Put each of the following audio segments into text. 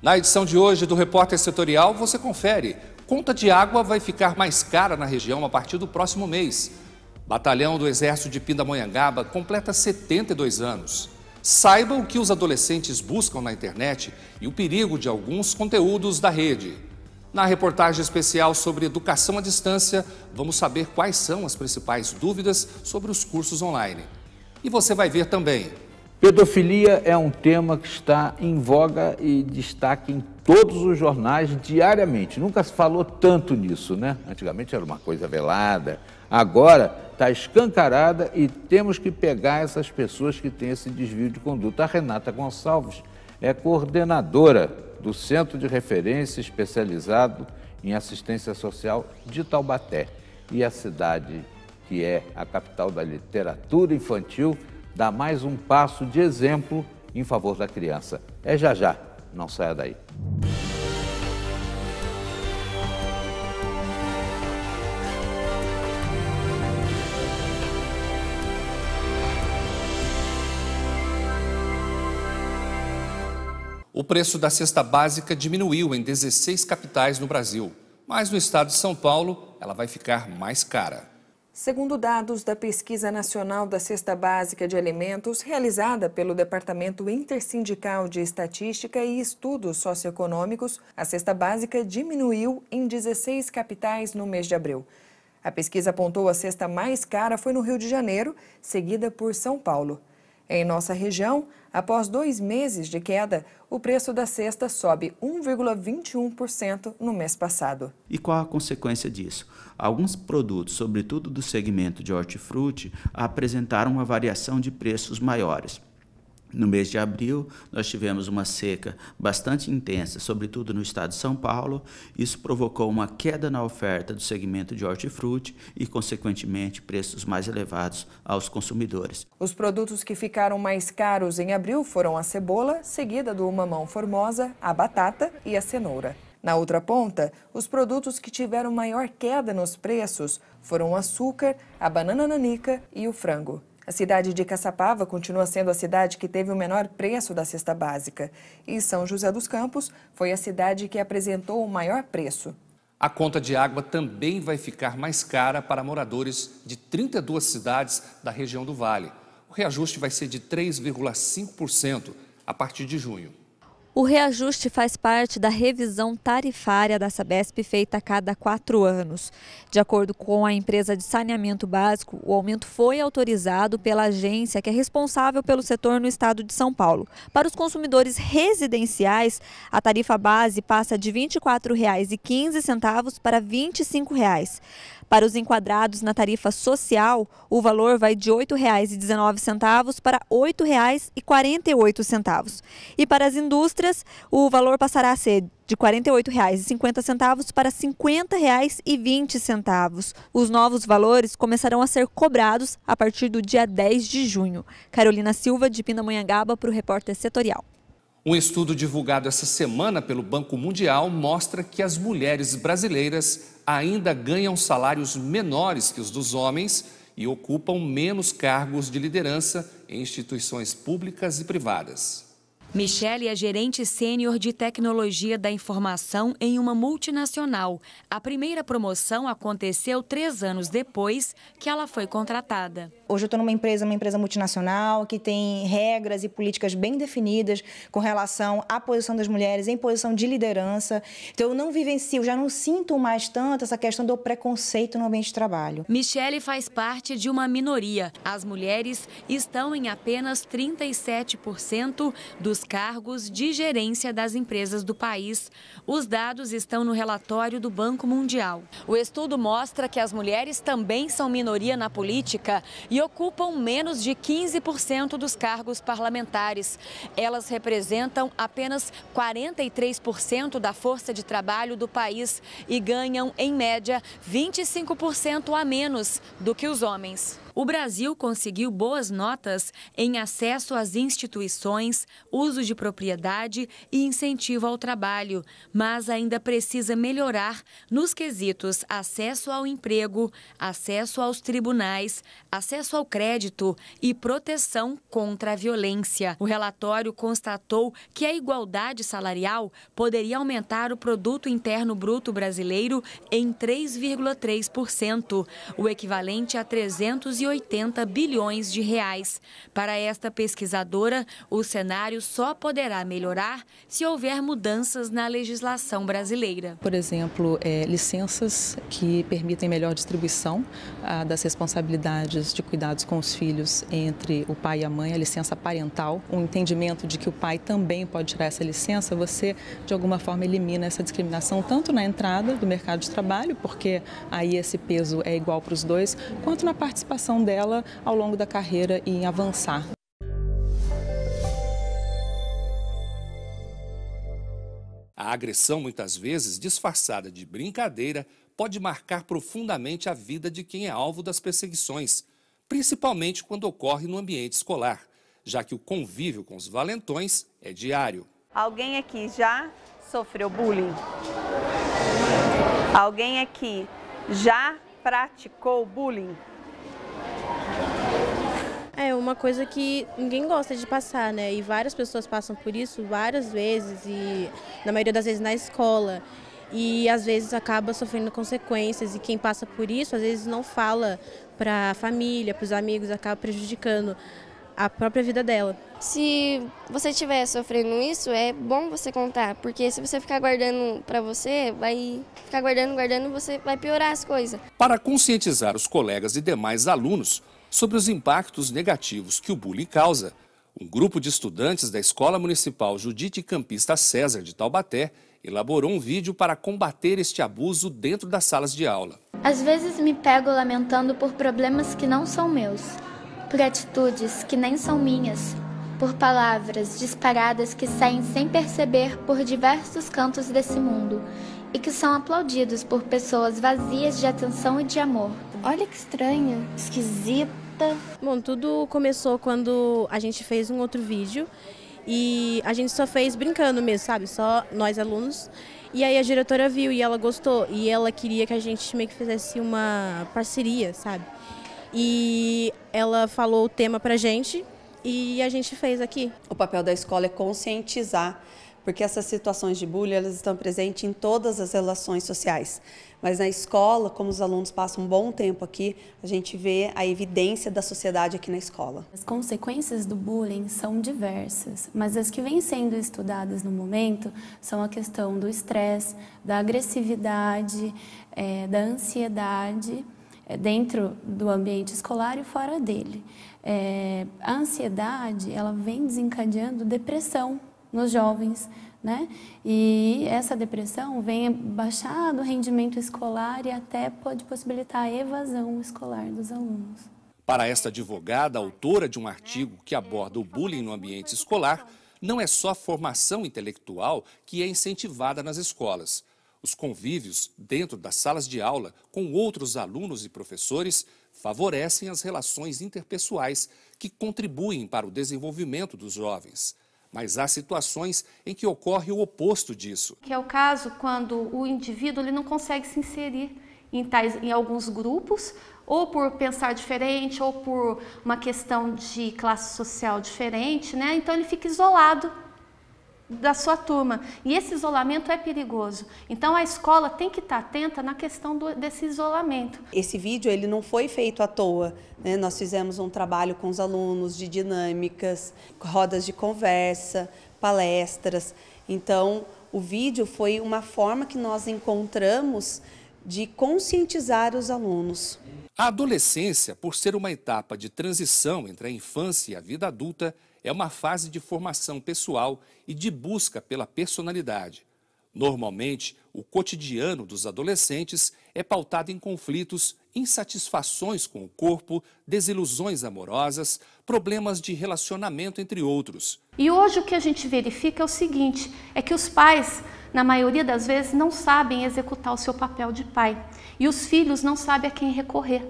Na edição de hoje do Repórter Setorial, você confere. Conta de água vai ficar mais cara na região a partir do próximo mês. Batalhão do Exército de Pindamonhangaba completa 72 anos. Saiba o que os adolescentes buscam na internet e o perigo de alguns conteúdos da rede. Na reportagem especial sobre educação à distância, vamos saber quais são as principais dúvidas sobre os cursos online. E você vai ver também Pedofilia é um tema que está em voga e destaque em todos os jornais diariamente. Nunca se falou tanto nisso, né? Antigamente era uma coisa velada, agora está escancarada e temos que pegar essas pessoas que têm esse desvio de conduta. A Renata Gonçalves é coordenadora do Centro de Referência Especializado em Assistência Social de Taubaté e a cidade que é a capital da literatura infantil dá mais um passo de exemplo em favor da criança. É já já, não saia daí. O preço da cesta básica diminuiu em 16 capitais no Brasil, mas no estado de São Paulo ela vai ficar mais cara. Segundo dados da Pesquisa Nacional da Cesta Básica de Alimentos, realizada pelo Departamento Intersindical de Estatística e Estudos Socioeconômicos, a cesta básica diminuiu em 16 capitais no mês de abril. A pesquisa apontou a cesta mais cara foi no Rio de Janeiro, seguida por São Paulo. Em nossa região, após dois meses de queda, o preço da cesta sobe 1,21% no mês passado. E qual a consequência disso? Alguns produtos, sobretudo do segmento de hortifruti, apresentaram uma variação de preços maiores. No mês de abril, nós tivemos uma seca bastante intensa, sobretudo no estado de São Paulo. Isso provocou uma queda na oferta do segmento de hortifruti e, consequentemente, preços mais elevados aos consumidores. Os produtos que ficaram mais caros em abril foram a cebola, seguida do mamão formosa, a batata e a cenoura. Na outra ponta, os produtos que tiveram maior queda nos preços foram o açúcar, a banana nanica e o frango. A cidade de Caçapava continua sendo a cidade que teve o menor preço da cesta básica. E São José dos Campos foi a cidade que apresentou o maior preço. A conta de água também vai ficar mais cara para moradores de 32 cidades da região do Vale. O reajuste vai ser de 3,5% a partir de junho. O reajuste faz parte da revisão tarifária da Sabesp feita a cada quatro anos. De acordo com a empresa de saneamento básico, o aumento foi autorizado pela agência que é responsável pelo setor no estado de São Paulo. Para os consumidores residenciais, a tarifa base passa de R$ 24,15 para R$ 25. Reais. Para os enquadrados na tarifa social, o valor vai de R$ 8,19 para R$ 8,48. E para as indústrias, o valor passará a ser de R$ 48,50 para R$ 50,20. Os novos valores começarão a ser cobrados a partir do dia 10 de junho. Carolina Silva, de Pindamonhangaba, para o repórter setorial. Um estudo divulgado essa semana pelo Banco Mundial mostra que as mulheres brasileiras ainda ganham salários menores que os dos homens e ocupam menos cargos de liderança em instituições públicas e privadas. Michele é gerente sênior de tecnologia da informação em uma multinacional. A primeira promoção aconteceu três anos depois que ela foi contratada. Hoje eu estou numa empresa, uma empresa multinacional, que tem regras e políticas bem definidas com relação à posição das mulheres em posição de liderança. Então eu não vivencio, já não sinto mais tanto essa questão do preconceito no ambiente de trabalho. Michele faz parte de uma minoria. As mulheres estão em apenas 37% dos dos cargos de gerência das empresas do país. Os dados estão no relatório do Banco Mundial. O estudo mostra que as mulheres também são minoria na política e ocupam menos de 15% dos cargos parlamentares. Elas representam apenas 43% da força de trabalho do país e ganham, em média, 25% a menos do que os homens. O Brasil conseguiu boas notas em acesso às instituições, uso de propriedade e incentivo ao trabalho, mas ainda precisa melhorar nos quesitos acesso ao emprego, acesso aos tribunais, acesso ao crédito e proteção contra a violência. O relatório constatou que a igualdade salarial poderia aumentar o produto interno bruto brasileiro em 3,3%, o equivalente a 380 180 bilhões de reais. Para esta pesquisadora, o cenário só poderá melhorar se houver mudanças na legislação brasileira. Por exemplo, é, licenças que permitem melhor distribuição a, ah, das responsabilidades de cuidados com os filhos entre o pai e a mãe, a licença parental, um entendimento de que o pai também pode tirar essa licença, você de alguma forma elimina essa discriminação tanto na entrada do mercado de trabalho, porque aí esse peso é igual para os dois, quanto na participação dela ao longo da carreira em avançar. A agressão, muitas vezes disfarçada de brincadeira, pode marcar profundamente a vida de quem é alvo das perseguições, principalmente quando ocorre no ambiente escolar, já que o convívio com os valentões é diário. Alguém aqui já sofreu bullying? Alguém aqui já praticou bullying? uma coisa que ninguém gosta de passar, né? E várias pessoas passam por isso várias vezes e na maioria das vezes na escola. E às vezes acaba sofrendo consequências e quem passa por isso às vezes não fala para a família, para os amigos, acaba prejudicando a própria vida dela. Se você estiver sofrendo isso, é bom você contar, porque se você ficar guardando para você, vai ficar guardando, guardando, você vai piorar as coisas. Para conscientizar os colegas e demais alunos, Sobre os impactos negativos que o bullying causa, um grupo de estudantes da Escola Municipal Judite Campista César de Taubaté elaborou um vídeo para combater este abuso dentro das salas de aula. Às vezes me pego lamentando por problemas que não são meus, por atitudes que nem são minhas, por palavras disparadas que saem sem perceber por diversos cantos desse mundo e que são aplaudidos por pessoas vazias de atenção e de amor. Olha que estranha, esquisita. Bom, tudo começou quando a gente fez um outro vídeo e a gente só fez brincando mesmo, sabe? Só nós alunos. E aí a diretora viu e ela gostou e ela queria que a gente meio que fizesse uma parceria, sabe? E ela falou o tema pra gente e a gente fez aqui. O papel da escola é conscientizar porque essas situações de bullying elas estão presentes em todas as relações sociais. Mas na escola, como os alunos passam um bom tempo aqui, a gente vê a evidência da sociedade aqui na escola. As consequências do bullying são diversas, mas as que vêm sendo estudadas no momento são a questão do estresse, da agressividade, é, da ansiedade é, dentro do ambiente escolar e fora dele. É, a ansiedade ela vem desencadeando depressão nos jovens, né? E essa depressão vem baixar o rendimento escolar e até pode possibilitar a evasão escolar dos alunos. Para esta advogada, autora de um artigo que aborda o bullying no ambiente escolar, não é só a formação intelectual que é incentivada nas escolas. Os convívios dentro das salas de aula com outros alunos e professores favorecem as relações interpessoais que contribuem para o desenvolvimento dos jovens. Mas há situações em que ocorre o oposto disso. Que é o caso quando o indivíduo ele não consegue se inserir em, tais, em alguns grupos, ou por pensar diferente, ou por uma questão de classe social diferente, né? Então ele fica isolado da sua turma. E esse isolamento é perigoso. Então a escola tem que estar atenta na questão do, desse isolamento. Esse vídeo ele não foi feito à toa. Né? Nós fizemos um trabalho com os alunos de dinâmicas, rodas de conversa, palestras. Então o vídeo foi uma forma que nós encontramos de conscientizar os alunos. A adolescência, por ser uma etapa de transição entre a infância e a vida adulta, é uma fase de formação pessoal e de busca pela personalidade. Normalmente, o cotidiano dos adolescentes é pautado em conflitos, insatisfações com o corpo, desilusões amorosas, problemas de relacionamento, entre outros. E hoje o que a gente verifica é o seguinte: é que os pais, na maioria das vezes, não sabem executar o seu papel de pai e os filhos não sabem a quem recorrer.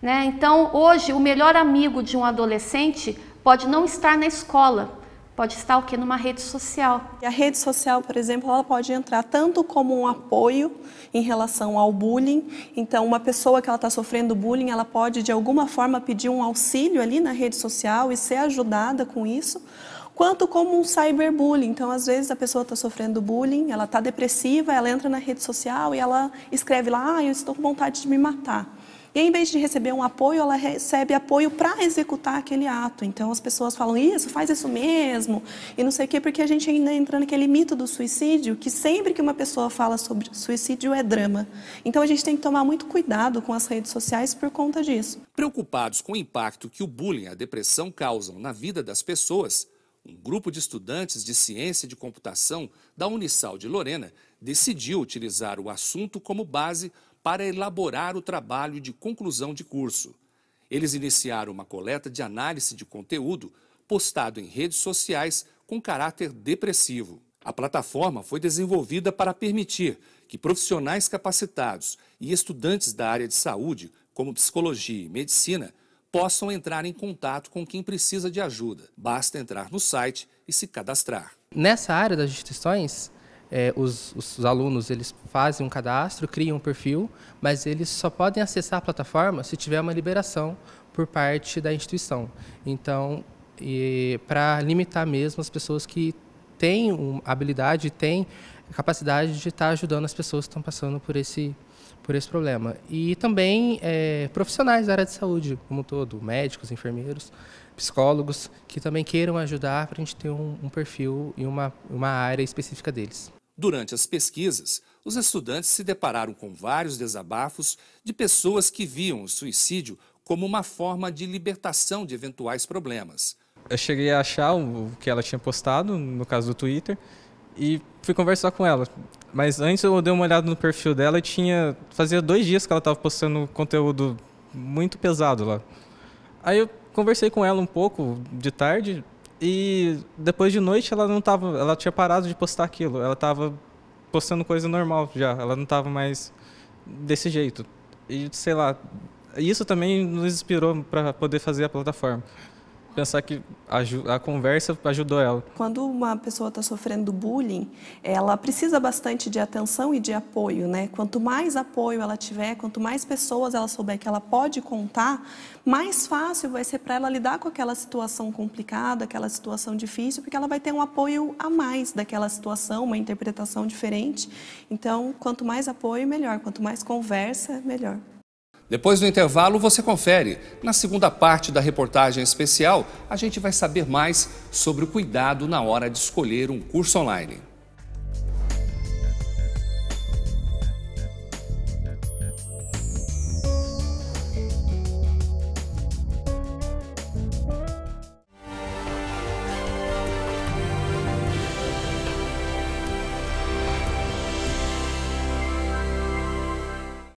Né? Então, hoje, o melhor amigo de um adolescente pode não estar na escola, pode estar o que numa rede social. E a rede social, por exemplo, ela pode entrar tanto como um apoio em relação ao bullying. Então, uma pessoa que ela está sofrendo bullying, ela pode de alguma forma pedir um auxílio ali na rede social e ser ajudada com isso quanto como um cyberbullying. Então, às vezes a pessoa está sofrendo bullying, ela está depressiva, ela entra na rede social e ela escreve lá, ah, eu estou com vontade de me matar. E em vez de receber um apoio, ela recebe apoio para executar aquele ato. Então as pessoas falam isso, faz isso mesmo, e não sei o quê, porque a gente ainda entra naquele mito do suicídio, que sempre que uma pessoa fala sobre suicídio é drama. Então a gente tem que tomar muito cuidado com as redes sociais por conta disso. Preocupados com o impacto que o bullying e a depressão causam na vida das pessoas, um grupo de estudantes de ciência de computação da Unisal de Lorena decidiu utilizar o assunto como base para elaborar o trabalho de conclusão de curso. Eles iniciaram uma coleta de análise de conteúdo postado em redes sociais com caráter depressivo. A plataforma foi desenvolvida para permitir que profissionais capacitados e estudantes da área de saúde, como psicologia e medicina, possam entrar em contato com quem precisa de ajuda. Basta entrar no site e se cadastrar. Nessa área das instituições, é, os, os, alunos eles fazem um cadastro, criam um perfil, mas eles só podem acessar a plataforma se tiver uma liberação por parte da instituição. Então, para limitar mesmo as pessoas que têm habilidade, têm capacidade de estar tá ajudando as pessoas que estão passando por esse por esse problema. E também é, profissionais da área de saúde como um todo, médicos, enfermeiros, psicólogos, que também queiram ajudar para a gente ter um, um perfil e uma, uma área específica deles. Durante as pesquisas, os estudantes se depararam com vários desabafos de pessoas que viam o suicídio como uma forma de libertação de eventuais problemas. Eu cheguei a achar o que ela tinha postado, no caso do Twitter, e fui conversar com ela. Mas antes eu dei uma olhada no perfil dela e tinha. Fazia dois dias que ela estava postando conteúdo muito pesado lá. Aí eu conversei com ela um pouco de tarde, e depois de noite ela não tava. Ela tinha parado de postar aquilo. Ela tava postando coisa normal já. Ela não tava mais desse jeito. E sei lá. Isso também nos inspirou para poder fazer a plataforma pensar que a, conversa ajudou ela. Quando uma pessoa está sofrendo bullying, ela precisa bastante de atenção e de apoio, né? Quanto mais apoio ela tiver, quanto mais pessoas ela souber que ela pode contar, mais fácil vai ser para ela lidar com aquela situação complicada, aquela situação difícil, porque ela vai ter um apoio a mais daquela situação, uma interpretação diferente. Então, quanto mais apoio, melhor. Quanto mais conversa, melhor. Depois do intervalo, você confere. Na segunda parte da reportagem especial, a gente vai saber mais sobre o cuidado na hora de escolher um curso online.